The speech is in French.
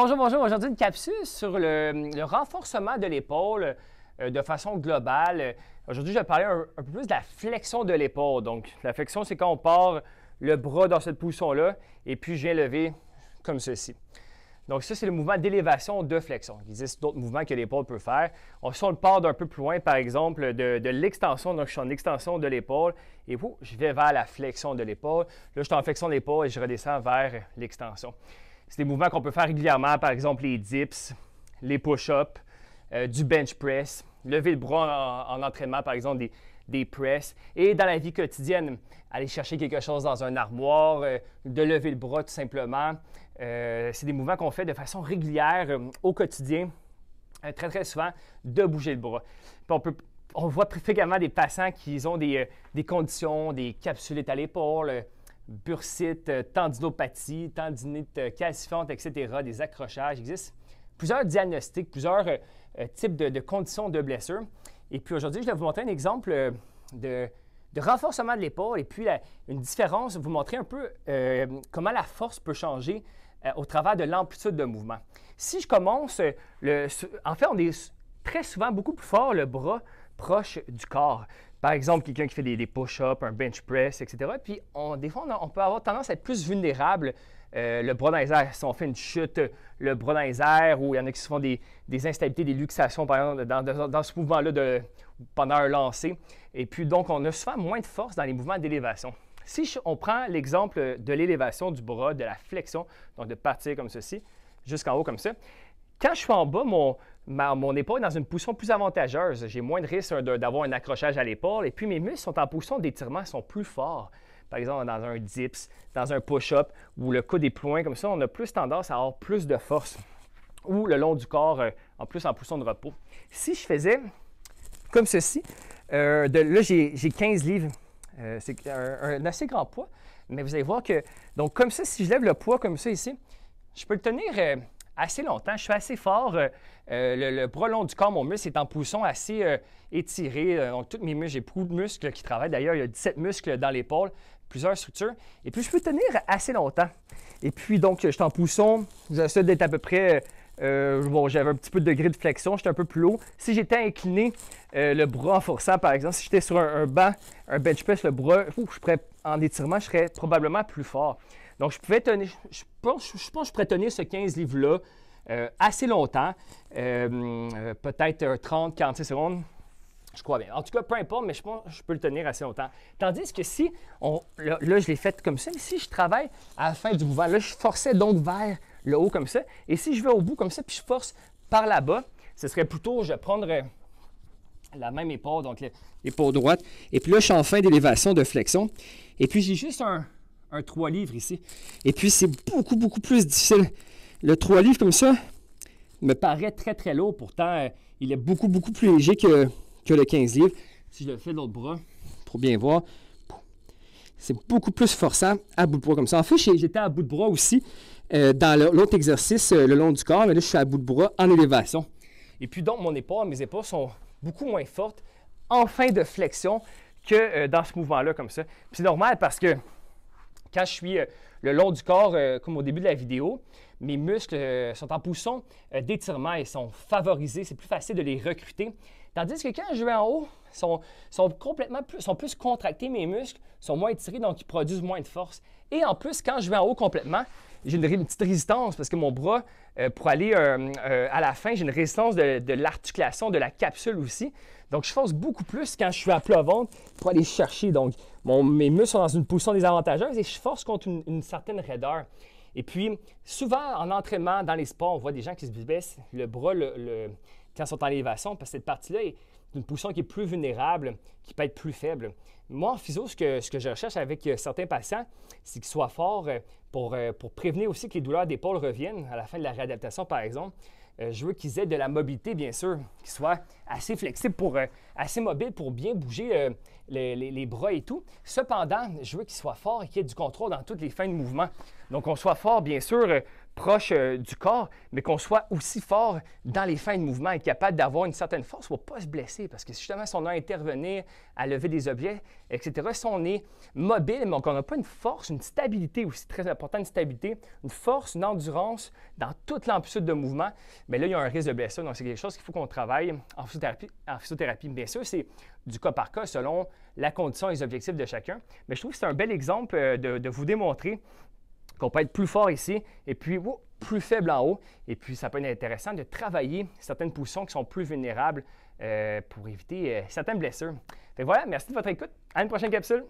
Bonjour, bonjour. Aujourd'hui, une capsule sur le, renforcement de l'épaule euh, de façon globale. Aujourd'hui, je vais parler un, peu plus de la flexion de l'épaule. Donc, la flexion, c'est quand on part le bras dans cette position-là et puis je viens lever comme ceci. Donc, ça, c'est le mouvement d'élévation de flexion. Il existe d'autres mouvements que l'épaule peut faire. On, si on le part d'un peu plus loin, par exemple, de, l'extension, donc je suis en extension de l'épaule et je vais vers la flexion de l'épaule. Là, je suis en flexion de l'épaule et je redescends vers l'extension. C'est des mouvements qu'on peut faire régulièrement, par exemple les dips, les push-ups, euh, du bench press, lever le bras en, entraînement, par exemple des, des, presses. Et dans la vie quotidienne, aller chercher quelque chose dans un armoire, euh, de lever le bras tout simplement. Euh, c'est des mouvements qu'on fait de façon régulière au quotidien, très très souvent, de bouger le bras. on peut on voit fréquemment des passants qui ont des, des conditions, des capsules à l'épaule, bursite, euh, tendinopathie, tendinite euh, calcifiante, etc., des accrochages. Il existe plusieurs diagnostics, plusieurs euh, types de, conditions de blessure. Et puis aujourd'hui, je vais vous montrer un exemple de, renforcement de l'épaule et puis une différence, vous montrer un peu comment la force peut changer au travers de l'amplitude de mouvement. Si je commence, en fait, on est très souvent beaucoup plus fort le bras proche du corps. Par exemple, quelqu'un qui fait des, push-ups, un bench press, etc. Puis on, des fois, on, peut avoir tendance à être plus vulnérable, euh, le bras dans les airs. Si on fait une chute, le bras dans les airs, ou il y en a qui se font des, instabilités, des luxations, par exemple, dans, ce mouvement-là pendant un lancer. Et puis donc, on a souvent moins de force dans les mouvements d'élévation. Si on prend l'exemple de l'élévation du bras, de la flexion, donc de partir comme ceci, jusqu'en haut comme ça, quand je suis en bas, mon, mon épaule est dans une position plus avantageuse. J'ai moins de risque d'avoir un accrochage à l'épaule. Et puis, mes muscles sont en position d'étirement, sont plus forts. Par exemple, dans un dips, dans un push-up ou le coup des poings, comme ça, on a plus tendance à avoir plus de force ou le long du corps, euh, en plus en position de repos. Si je faisais comme ceci, euh, de, là j'ai 15 livres, euh, c'est un, assez grand poids, mais vous allez voir que, donc comme ça, si je lève le poids comme ça ici, je peux le tenir assez longtemps. Je suis assez fort. Euh, euh, le, bras long du corps, mon muscle est en pousson assez euh, étiré. Donc, toutes mes muscles, j'ai beaucoup de muscles qui travaillent. D'ailleurs, il y a 17 muscles dans l'épaule, plusieurs structures. Et puis, je peux tenir assez longtemps. Et puis, donc, je suis en pousson. J'essaie d'être à peu près euh, bon, j'avais un petit peu de degré de flexion, j'étais un peu plus haut. Si j'étais incliné, euh, le bras en forçant par exemple, si j'étais sur un, banc, un bench press, le bras, en étirement, je serais probablement plus fort. Donc, je pouvais tenir, je pense, je que je pourrais tenir ce 15 livres-là euh, assez longtemps, peut-être 30, 46 secondes. Je crois bien. En tout cas, peu importe, mais je pense que je peux le tenir assez longtemps. Tandis que si, on, là, je l'ai fait comme ça, si je travaille à la fin du mouvement, là, je forçais donc vers le haut comme ça. Et si je vais au bout comme ça, puis je force par là-bas, ce serait plutôt, je prendrais la même épaule, donc l'épaule droite. Et puis là, je suis en fin d'élévation, de flexion. Et puis j'ai juste un, 3 livres ici. Et puis c'est beaucoup, beaucoup plus difficile. Le 3 livres comme ça me paraît très, très lourd. Pourtant, euh, il est beaucoup, beaucoup plus léger que, que le 15 livres. Si je le fais de l'autre bras, pour bien voir, c'est beaucoup plus forçant à bout de bras comme ça. En fait, j'étais à bout de bras aussi euh, dans l'autre exercice, euh, le long du corps, mais là, je suis à bout de bras en élévation. Et puis donc, mon épaule, mes épaules sont beaucoup moins fortes en fin de flexion que euh, dans ce mouvement-là comme ça. C'est normal parce que quand je suis euh, le long du corps, euh, comme au début de la vidéo, mes muscles euh, sont en poussons d'étirement ils sont favorisés. C'est plus facile de les recruter. Tandis que quand je vais en haut, sont, sont complètement plus, sont plus contractés, mes muscles sont moins étirés, donc ils produisent moins de force. Et en plus, quand je vais en haut complètement, j'ai une, petite résistance parce que mon bras, pour aller à la fin, j'ai une résistance de, l'articulation, de la capsule aussi. Donc, je force beaucoup plus quand je suis à plat ventre pour aller chercher. Donc, mes muscles sont dans une position désavantageuse et je force contre une, certaine raideur. Et puis, souvent, en entraînement, dans les sports, on voit des gens qui se baissent le bras le, quand ils sont en élévation, parce que cette partie-là est une position qui est plus vulnérable, qui peut être plus faible. Moi, en physio, ce que, je recherche avec euh, certains patients, c'est qu'ils soient forts euh, pour, euh, pour prévenir aussi que les douleurs d'épaule reviennent à la fin de la réadaptation, par exemple. Euh, je veux qu'ils aient de la mobilité, bien sûr, qu'ils soient assez flexibles, pour, euh, assez mobiles pour bien bouger euh, les, bras et tout. Cependant, je veux qu'ils soient forts et qu'ils aient du contrôle dans toutes les fins de mouvement. Donc, on soit fort, bien sûr, proche euh, du corps, mais qu'on soit aussi fort dans les fins de mouvement, et capable d'avoir une certaine force pour ne pas se blesser. Parce que justement, si on a à intervenir, à lever des objets, etc., si on est mobile, mais qu'on n'a pas une force, une stabilité aussi très importante, une stabilité, une force, une endurance dans toute l'amplitude de mouvement, mais là, il y a un risque de blessure. Donc, c'est quelque chose qu'il faut qu'on travaille en physiothérapie. En physiothérapie. Bien sûr, c'est du cas par cas selon la condition et les objectifs de chacun. Mais je trouve que c'est un bel exemple euh, de vous démontrer qu'on peut être plus fort ici et puis plus faible en haut. Et puis, ça peut être intéressant de travailler certaines poussons qui sont plus vulnérables euh, pour éviter euh, certaines blessures. Fait voilà, merci de votre écoute. À une prochaine capsule.